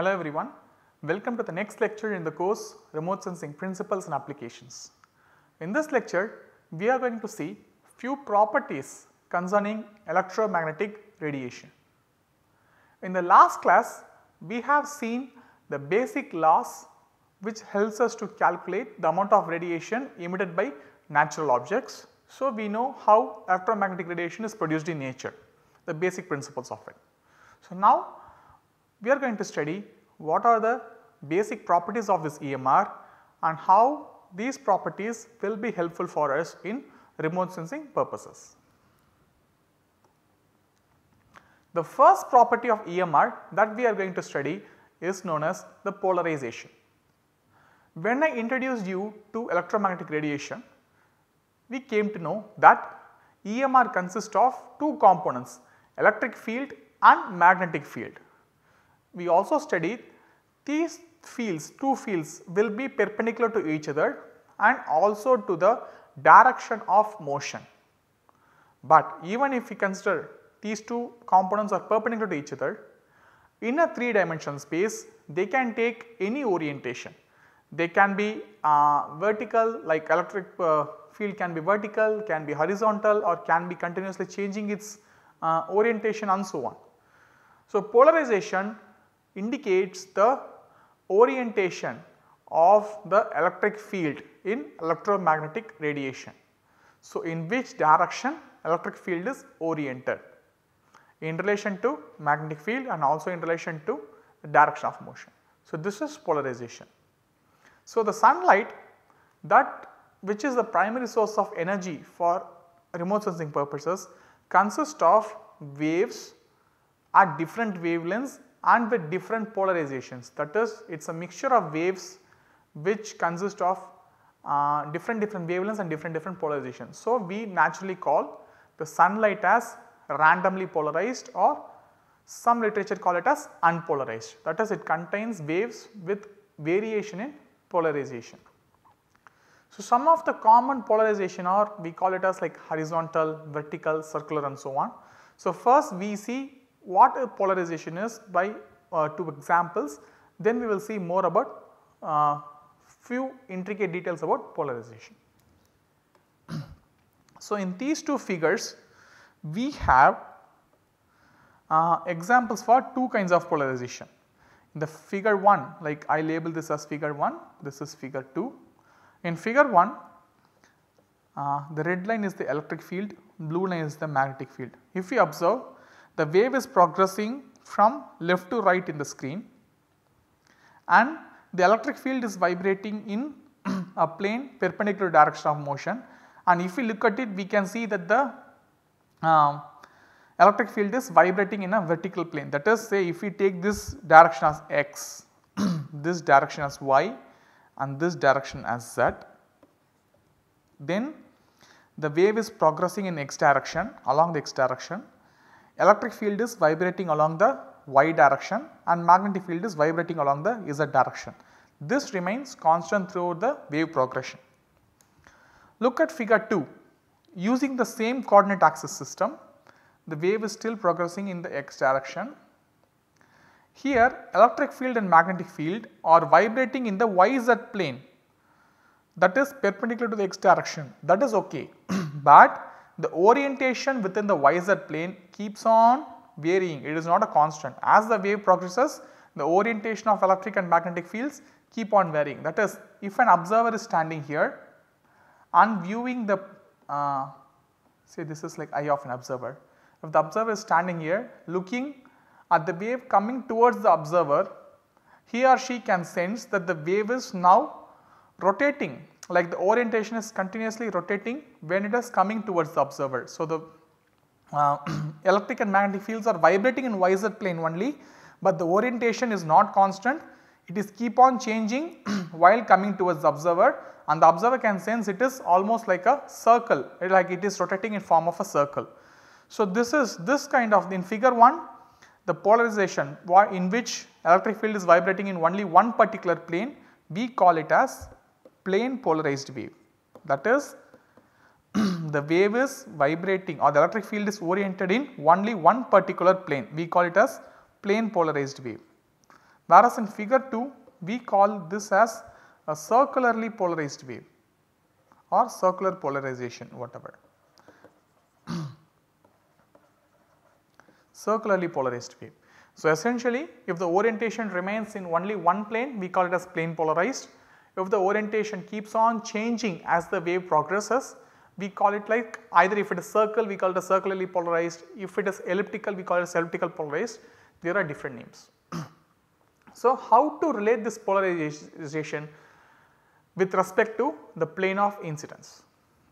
Hello everyone, welcome to the next lecture in the course Remote Sensing Principles and Applications. In this lecture, we are going to see few properties concerning electromagnetic radiation. In the last class, we have seen the basic laws which helps us to calculate the amount of radiation emitted by natural objects. So, we know how electromagnetic radiation is produced in nature, the basic principles of it. So, now we are going to study what are the basic properties of this EMR and how these properties will be helpful for us in remote sensing purposes. The first property of EMR that we are going to study is known as the polarization. When I introduced you to electromagnetic radiation, we came to know that EMR consists of two components electric field and magnetic field we also studied these fields, two fields will be perpendicular to each other and also to the direction of motion. But even if we consider these two components are perpendicular to each other, in a 3 dimensional space they can take any orientation. They can be uh, vertical like electric uh, field can be vertical, can be horizontal or can be continuously changing its uh, orientation and so on. So, polarization indicates the orientation of the electric field in electromagnetic radiation. So, in which direction electric field is oriented in relation to magnetic field and also in relation to the direction of motion. So, this is polarization. So, the sunlight that which is the primary source of energy for remote sensing purposes consists of waves at different wavelengths and with different polarizations that is it is a mixture of waves which consist of uh, different different wavelengths and different different polarizations. So, we naturally call the sunlight as randomly polarized or some literature call it as unpolarized that is it contains waves with variation in polarization. So, some of the common polarization or we call it as like horizontal, vertical, circular and so on. So, first we see what a polarization is by uh, two examples then we will see more about uh, few intricate details about polarization. so, in these two figures we have uh, examples for two kinds of polarization. In the figure 1 like I label this as figure 1 this is figure 2. In figure 1 uh, the red line is the electric field blue line is the magnetic field. If we observe the wave is progressing from left to right in the screen and the electric field is vibrating in a plane perpendicular direction of motion and if we look at it we can see that the uh, electric field is vibrating in a vertical plane that is say if we take this direction as x, this direction as y and this direction as z then the wave is progressing in x direction along the x direction Electric field is vibrating along the y direction and magnetic field is vibrating along the z direction. This remains constant throughout the wave progression. Look at figure 2. Using the same coordinate axis system, the wave is still progressing in the x direction. Here electric field and magnetic field are vibrating in the yz plane that is perpendicular to the x direction that is ok but the orientation within the yz plane keeps on varying it is not a constant as the wave progresses the orientation of electric and magnetic fields keep on varying that is if an observer is standing here and viewing the uh, say this is like eye of an observer if the observer is standing here looking at the wave coming towards the observer he or she can sense that the wave is now rotating like the orientation is continuously rotating when it is coming towards the observer. So, the uh, electric and magnetic fields are vibrating in y z plane only, but the orientation is not constant it is keep on changing while coming towards the observer and the observer can sense it is almost like a circle like it is rotating in form of a circle. So, this is this kind of in figure 1 the polarization in which electric field is vibrating in only one particular plane we call it as plane polarized wave that is the wave is vibrating or the electric field is oriented in only one particular plane we call it as plane polarized wave. Whereas in figure 2 we call this as a circularly polarized wave or circular polarization whatever. circularly polarized wave. So essentially if the orientation remains in only one plane we call it as plane polarized if the orientation keeps on changing as the wave progresses, we call it like either if it is circle we call it a circularly polarized, if it is elliptical we call it elliptical polarized, there are different names. so how to relate this polarization with respect to the plane of incidence?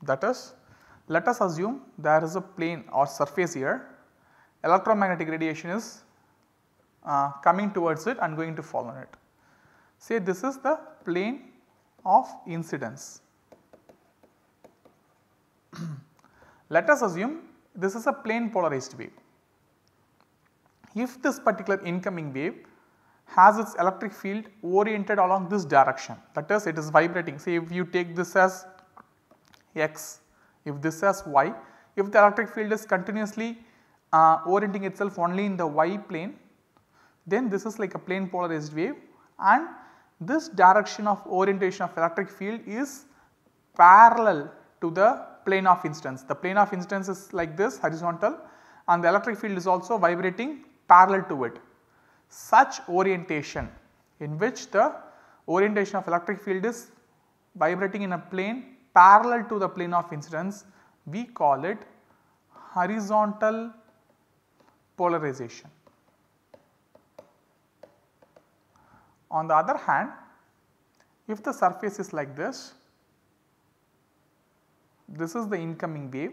That is let us assume there is a plane or surface here, electromagnetic radiation is uh, coming towards it and going to fall on it. Say this is the plane of incidence. Let us assume this is a plane polarized wave. If this particular incoming wave has its electric field oriented along this direction that is it is vibrating say if you take this as x, if this as y, if the electric field is continuously uh, orienting itself only in the y plane then this is like a plane polarized wave and this direction of orientation of electric field is parallel to the plane of instance. The plane of instance is like this horizontal and the electric field is also vibrating parallel to it. Such orientation in which the orientation of electric field is vibrating in a plane parallel to the plane of incidence we call it horizontal polarization. On the other hand, if the surface is like this, this is the incoming wave.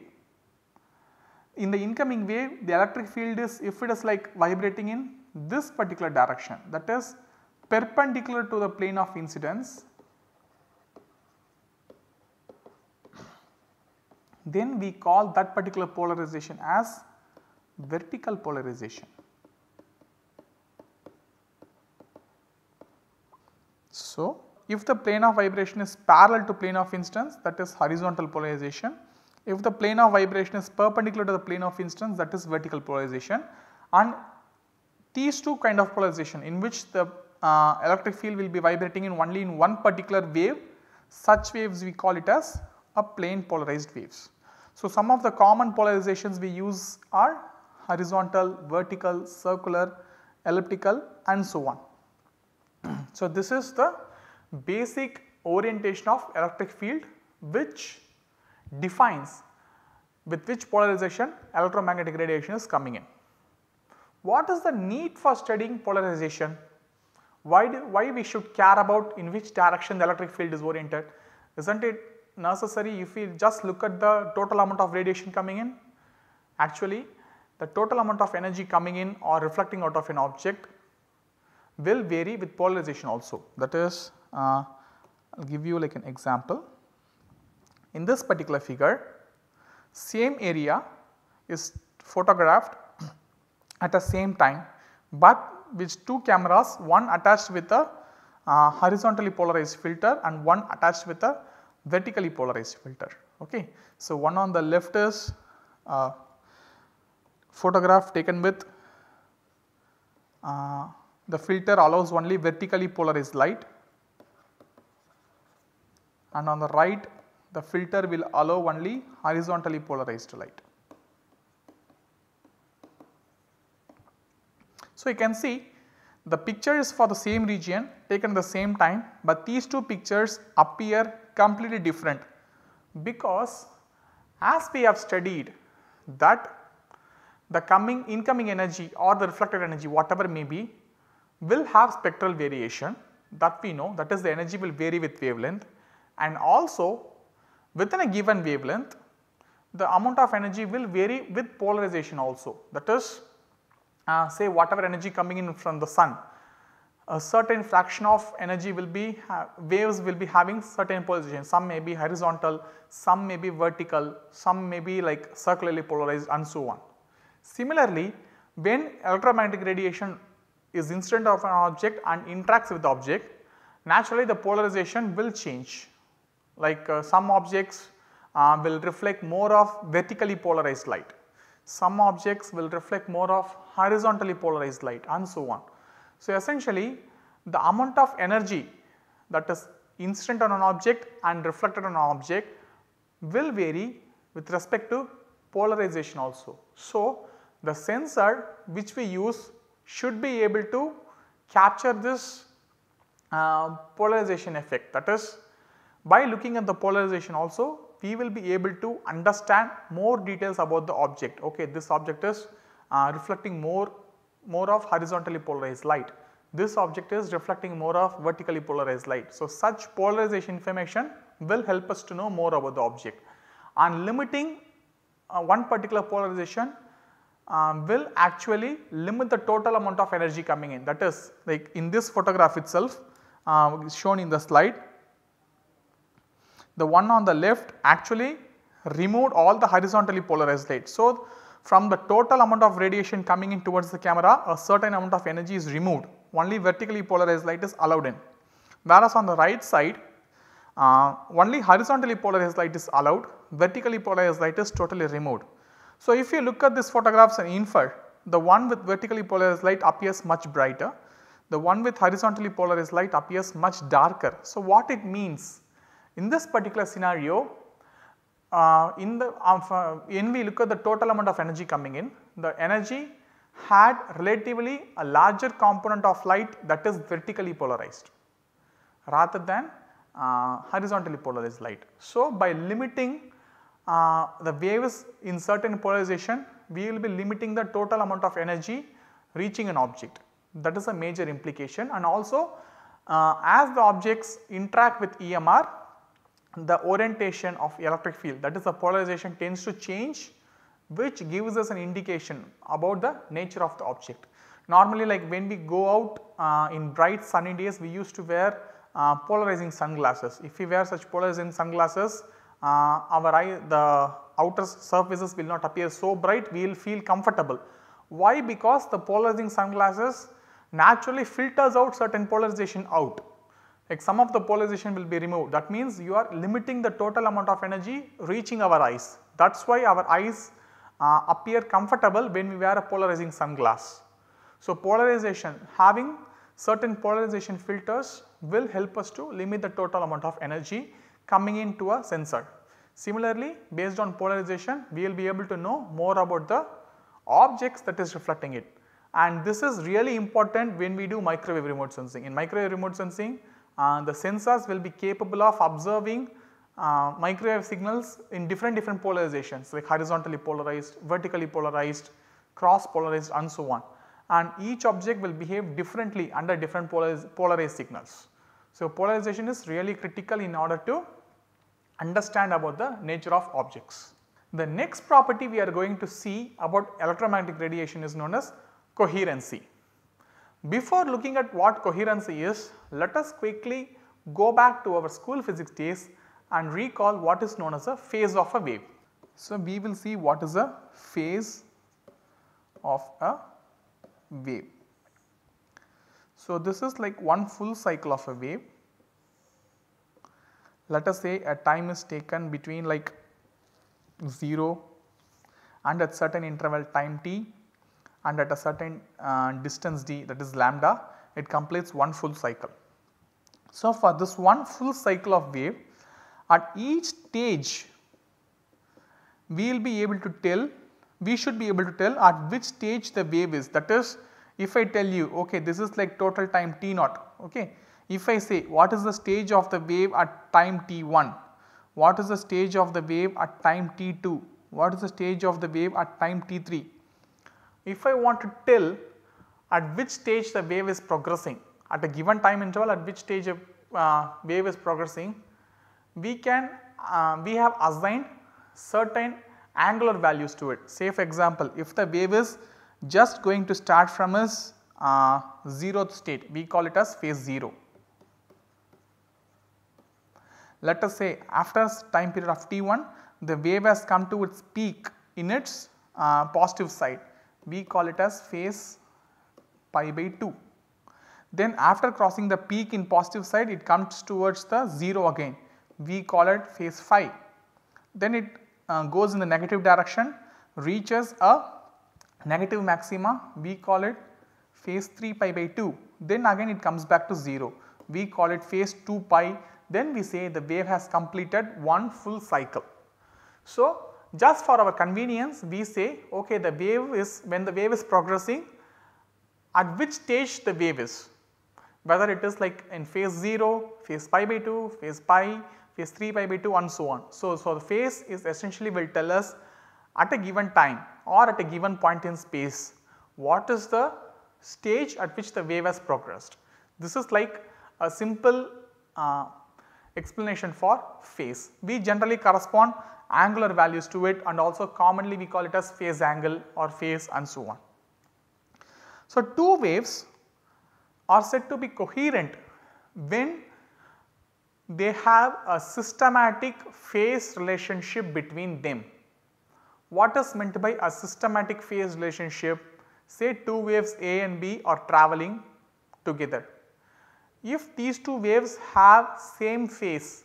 In the incoming wave, the electric field is if it is like vibrating in this particular direction that is perpendicular to the plane of incidence, then we call that particular polarization as vertical polarization. So, if the plane of vibration is parallel to plane of instance that is horizontal polarization. If the plane of vibration is perpendicular to the plane of instance that is vertical polarization and these two kind of polarization in which the uh, electric field will be vibrating in only in one particular wave such waves we call it as a plane polarized waves. So, some of the common polarizations we use are horizontal, vertical, circular, elliptical and so on so, this is the basic orientation of electric field which defines with which polarization electromagnetic radiation is coming in. What is the need for studying polarization? Why, do, why we should care about in which direction the electric field is oriented? Is not it necessary if we just look at the total amount of radiation coming in? Actually, the total amount of energy coming in or reflecting out of an object will vary with polarization also that is uh, I will give you like an example. In this particular figure same area is photographed at the same time but with two cameras one attached with a uh, horizontally polarized filter and one attached with a vertically polarized filter. Okay. So, one on the left is uh, photograph taken with uh, the filter allows only vertically polarized light and on the right the filter will allow only horizontally polarized light. So, you can see the picture is for the same region taken the same time, but these two pictures appear completely different because as we have studied that the coming incoming energy or the reflected energy whatever may be will have spectral variation that we know that is the energy will vary with wavelength and also within a given wavelength the amount of energy will vary with polarization also that is uh, say whatever energy coming in from the sun a certain fraction of energy will be uh, waves will be having certain polarization some may be horizontal some may be vertical some may be like circularly polarized and so on. Similarly, when electromagnetic radiation is incident of an object and interacts with the object, naturally the polarization will change. Like uh, some objects uh, will reflect more of vertically polarized light, some objects will reflect more of horizontally polarized light and so on. So, essentially the amount of energy that is incident on an object and reflected on an object will vary with respect to polarization also. So, the sensor which we use should be able to capture this uh, polarization effect that is by looking at the polarization also we will be able to understand more details about the object ok this object is uh, reflecting more more of horizontally polarized light this object is reflecting more of vertically polarized light. So, such polarization information will help us to know more about the object and limiting uh, one particular polarization um, will actually limit the total amount of energy coming in that is like in this photograph itself uh, shown in the slide. The one on the left actually removed all the horizontally polarized light. So, from the total amount of radiation coming in towards the camera a certain amount of energy is removed only vertically polarized light is allowed in. Whereas on the right side uh, only horizontally polarized light is allowed vertically polarized light is totally removed. So, if you look at these photographs and infer the one with vertically polarized light appears much brighter, the one with horizontally polarized light appears much darker. So, what it means in this particular scenario uh, in the uh, when we look at the total amount of energy coming in the energy had relatively a larger component of light that is vertically polarized rather than uh, horizontally polarized light. So, by limiting uh, the waves in certain polarization we will be limiting the total amount of energy reaching an object that is a major implication and also uh, as the objects interact with EMR the orientation of electric field that is the polarization tends to change which gives us an indication about the nature of the object. Normally like when we go out uh, in bright sunny days we used to wear uh, polarizing sunglasses. If we wear such polarizing sunglasses uh, our eye the outer surfaces will not appear so bright we will feel comfortable. Why? Because the polarizing sunglasses naturally filters out certain polarization out like some of the polarization will be removed that means you are limiting the total amount of energy reaching our eyes that is why our eyes uh, appear comfortable when we wear a polarizing sunglass. So, polarization having certain polarization filters will help us to limit the total amount of energy coming into a sensor. Similarly, based on polarization we will be able to know more about the objects that is reflecting it and this is really important when we do microwave remote sensing. In microwave remote sensing uh, the sensors will be capable of observing uh, microwave signals in different different polarizations like horizontally polarized, vertically polarized, cross polarized and so on and each object will behave differently under different polariz polarized signals. So, polarization is really critical in order to understand about the nature of objects. The next property we are going to see about electromagnetic radiation is known as coherency. Before looking at what coherency is, let us quickly go back to our school physics days and recall what is known as a phase of a wave. So, we will see what is a phase of a wave. So, this is like one full cycle of a wave let us say a time is taken between like 0 and at certain interval time t and at a certain uh, distance d that is lambda it completes one full cycle. So, for this one full cycle of wave at each stage we will be able to tell we should be able to tell at which stage the wave is that is if I tell you okay this is like total time t naught okay if I say what is the stage of the wave at time t1, what is the stage of the wave at time t2, what is the stage of the wave at time t3. If I want to tell at which stage the wave is progressing at a given time interval at which stage a uh, wave is progressing, we can uh, we have assigned certain angular values to it. Say for example, if the wave is just going to start from its uh, zeroth state we call it as phase 0 let us say after time period of t1 the wave has come to its peak in its uh, positive side we call it as phase pi by 2. Then after crossing the peak in positive side it comes towards the 0 again we call it phase phi. Then it uh, goes in the negative direction reaches a negative maxima we call it phase 3 pi by 2 then again it comes back to 0 we call it phase 2 pi then we say the wave has completed one full cycle. So, just for our convenience we say okay the wave is when the wave is progressing at which stage the wave is whether it is like in phase 0, phase pi by 2, phase pi, phase 3 pi by 2 and so on. So, so the phase is essentially will tell us at a given time or at a given point in space what is the stage at which the wave has progressed. This is like a simple uh, explanation for phase. We generally correspond angular values to it and also commonly we call it as phase angle or phase and so on. So, two waves are said to be coherent when they have a systematic phase relationship between them. What is meant by a systematic phase relationship? Say two waves A and B are travelling together if these two waves have same phase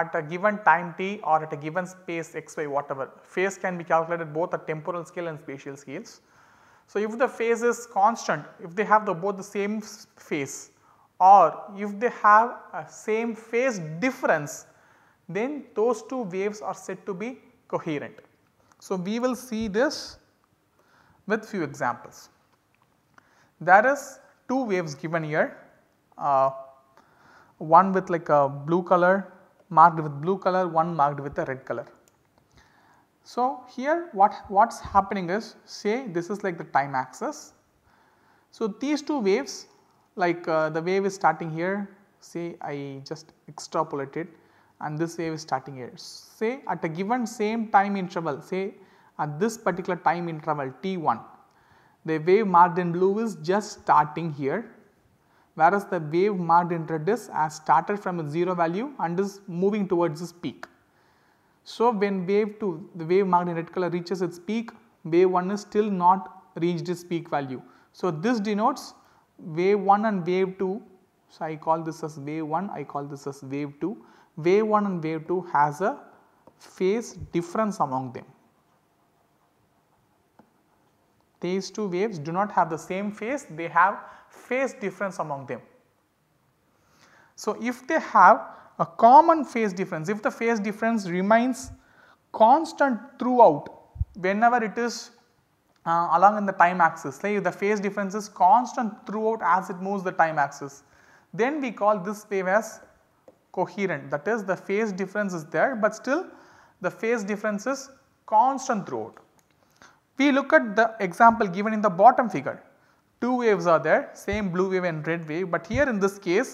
at a given time t or at a given space x, y whatever, phase can be calculated both at temporal scale and spatial scales. So, if the phase is constant, if they have the both the same phase or if they have a same phase difference, then those two waves are said to be coherent. So, we will see this with few examples. There is two waves given here uh, one with like a blue color marked with blue color, one marked with a red color. So, here what what is happening is say this is like the time axis. So, these two waves like uh, the wave is starting here say I just extrapolated, and this wave is starting here. Say at a given same time interval say at this particular time interval t1 the wave marked in blue is just starting here whereas the wave marked in red is has uh, started from a 0 value and is moving towards its peak. So, when wave 2 the wave marked in red color reaches its peak wave 1 is still not reached its peak value. So, this denotes wave 1 and wave 2. So, I call this as wave 1 I call this as wave 2. Wave 1 and wave 2 has a phase difference among them. These two waves do not have the same phase they have phase difference among them. So, if they have a common phase difference, if the phase difference remains constant throughout whenever it is uh, along in the time axis, say if the phase difference is constant throughout as it moves the time axis, then we call this wave as coherent that is the phase difference is there, but still the phase difference is constant throughout. We look at the example given in the bottom figure two waves are there same blue wave and red wave but here in this case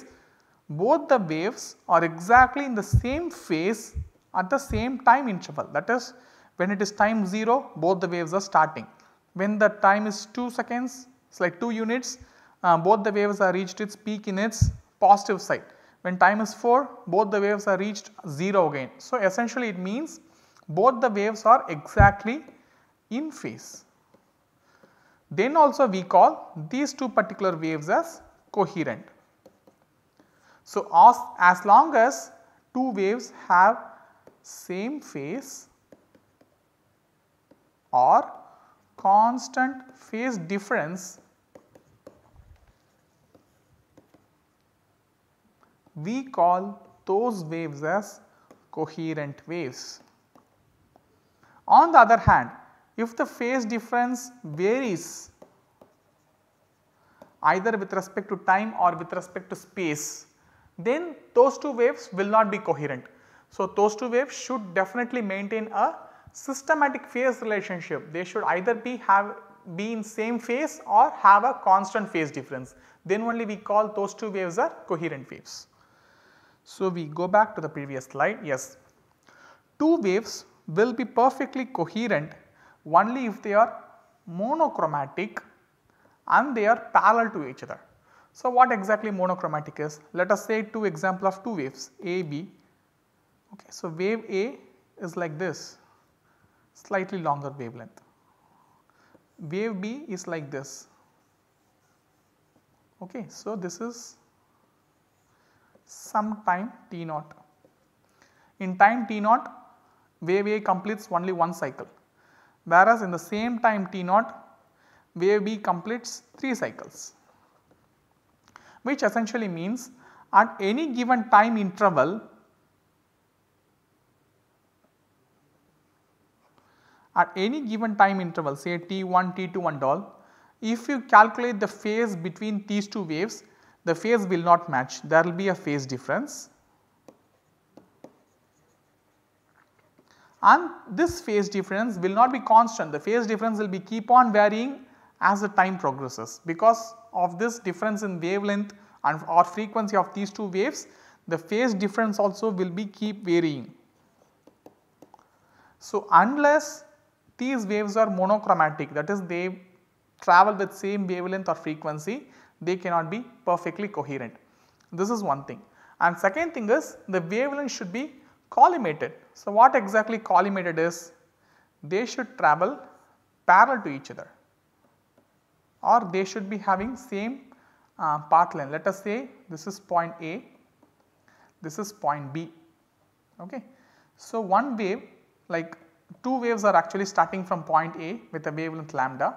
both the waves are exactly in the same phase at the same time interval that is when it is time 0 both the waves are starting. When the time is 2 seconds it's like 2 units uh, both the waves are reached its peak in its positive side. When time is 4 both the waves are reached 0 again. So, essentially it means both the waves are exactly in phase. Then also we call these two particular waves as coherent. So, as, as long as two waves have same phase or constant phase difference we call those waves as coherent waves. On the other hand if the phase difference varies either with respect to time or with respect to space, then those two waves will not be coherent. So, those two waves should definitely maintain a systematic phase relationship. They should either be have be in same phase or have a constant phase difference. Then only we call those two waves are coherent waves. So, we go back to the previous slide. Yes, two waves will be perfectly coherent only if they are monochromatic and they are parallel to each other. So, what exactly monochromatic is? Let us say two example of two waves A, B. Okay, so, wave A is like this slightly longer wavelength. Wave B is like this. Okay, so, this is some time t naught. In time t naught, wave A completes only one cycle whereas in the same time t naught wave B completes 3 cycles which essentially means at any given time interval at any given time interval say t1, t2 and all if you calculate the phase between these two waves the phase will not match there will be a phase difference and this phase difference will not be constant the phase difference will be keep on varying as the time progresses because of this difference in wavelength and or frequency of these two waves the phase difference also will be keep varying. So, unless these waves are monochromatic that is they travel with same wavelength or frequency they cannot be perfectly coherent. This is one thing and second thing is the wavelength should be collimated. So, what exactly collimated is? They should travel parallel to each other or they should be having same uh, path length. Let us say this is point A, this is point B. Okay. So, one wave like two waves are actually starting from point A with a wavelength lambda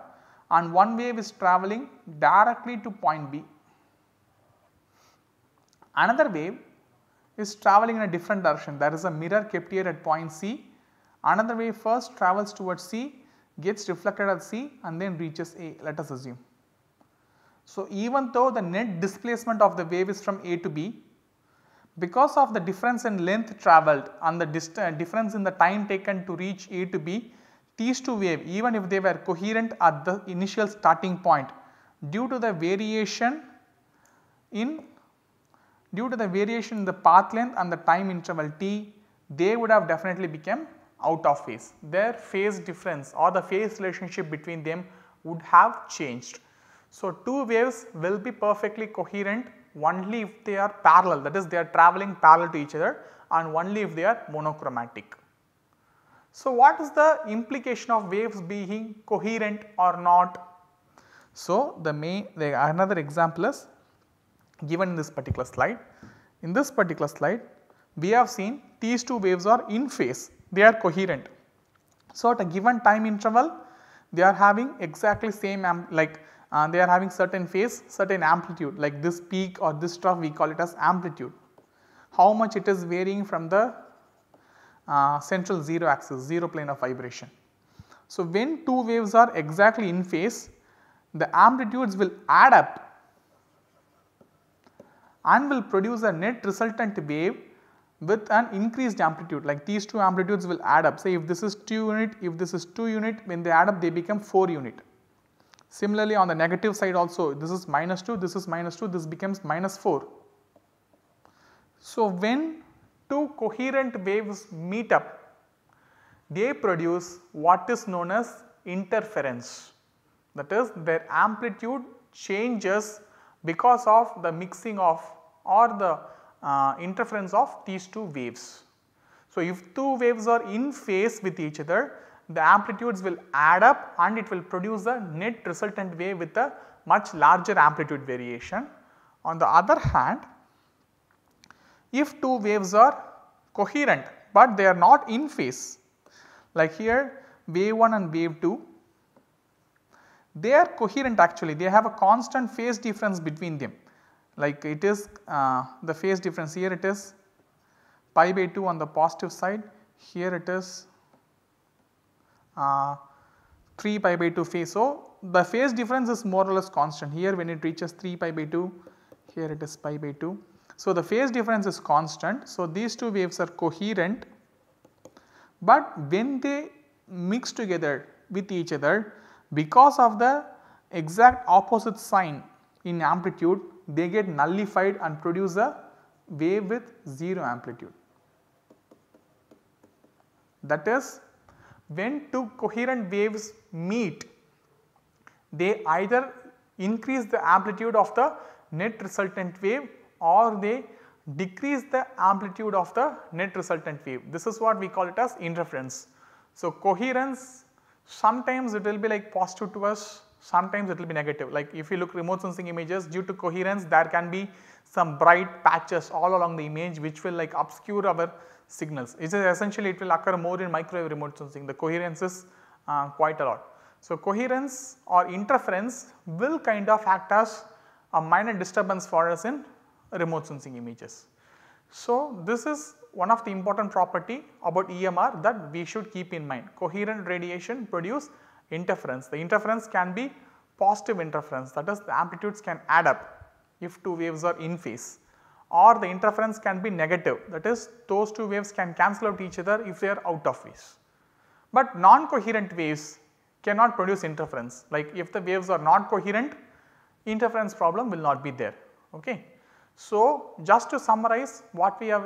and one wave is travelling directly to point B. Another wave is travelling in a different direction that is a mirror kept here at point C. Another wave first travels towards C gets reflected at C and then reaches A let us assume. So, even though the net displacement of the wave is from A to B because of the difference in length travelled and the uh, difference in the time taken to reach A to B these two waves even if they were coherent at the initial starting point due to the variation in due to the variation in the path length and the time interval t, they would have definitely become out of phase. Their phase difference or the phase relationship between them would have changed. So, two waves will be perfectly coherent only if they are parallel that is they are travelling parallel to each other and only if they are monochromatic. So, what is the implication of waves being coherent or not? So, the, main the another example is given in this particular slide. In this particular slide, we have seen these two waves are in phase, they are coherent. So, at a given time interval, they are having exactly same like uh, they are having certain phase, certain amplitude like this peak or this trough we call it as amplitude. How much it is varying from the uh, central 0 axis, 0 plane of vibration. So, when two waves are exactly in phase, the amplitudes will add up and will produce a net resultant wave with an increased amplitude like these two amplitudes will add up say if this is 2 unit if this is 2 unit when they add up they become 4 unit. Similarly on the negative side also this is minus 2 this is minus 2 this becomes minus 4. So when two coherent waves meet up they produce what is known as interference that is their amplitude changes because of the mixing of or the uh, interference of these two waves. So, if two waves are in phase with each other the amplitudes will add up and it will produce a net resultant wave with a much larger amplitude variation. On the other hand if two waves are coherent but they are not in phase like here wave 1 and wave 2 they are coherent actually they have a constant phase difference between them like it is uh, the phase difference here it is pi by 2 on the positive side here it is uh, 3 pi by 2 phase. So, the phase difference is more or less constant here when it reaches 3 pi by 2 here it is pi by 2. So, the phase difference is constant. So, these two waves are coherent but when they mix together with each other because of the exact opposite sign in amplitude they get nullified and produce a wave with 0 amplitude. That is when two coherent waves meet they either increase the amplitude of the net resultant wave or they decrease the amplitude of the net resultant wave. This is what we call it as interference. So, coherence Sometimes it will be like positive to us, sometimes it will be negative. Like if you look remote sensing images due to coherence there can be some bright patches all along the image which will like obscure our signals. It is essentially it will occur more in microwave remote sensing the coherence is uh, quite a lot. So, coherence or interference will kind of act as a minor disturbance for us in remote sensing images. So, this is one of the important property about EMR that we should keep in mind. Coherent radiation produce interference. The interference can be positive interference that is the amplitudes can add up if two waves are in phase or the interference can be negative that is those two waves can cancel out each other if they are out of phase. But non-coherent waves cannot produce interference like if the waves are not coherent interference problem will not be there. Okay. So, just to summarize what we have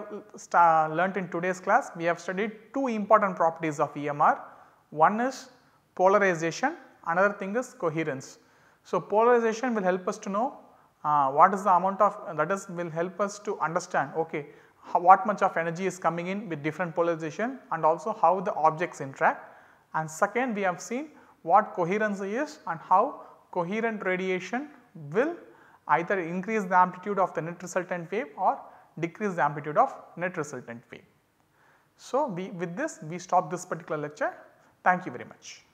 uh, learnt in today's class, we have studied two important properties of EMR. One is polarization, another thing is coherence. So, polarization will help us to know uh, what is the amount of that is will help us to understand okay, how, what much of energy is coming in with different polarization and also how the objects interact. And second we have seen what coherence is and how coherent radiation will either increase the amplitude of the net resultant wave or decrease the amplitude of net resultant wave. So, we, with this we stop this particular lecture. Thank you very much.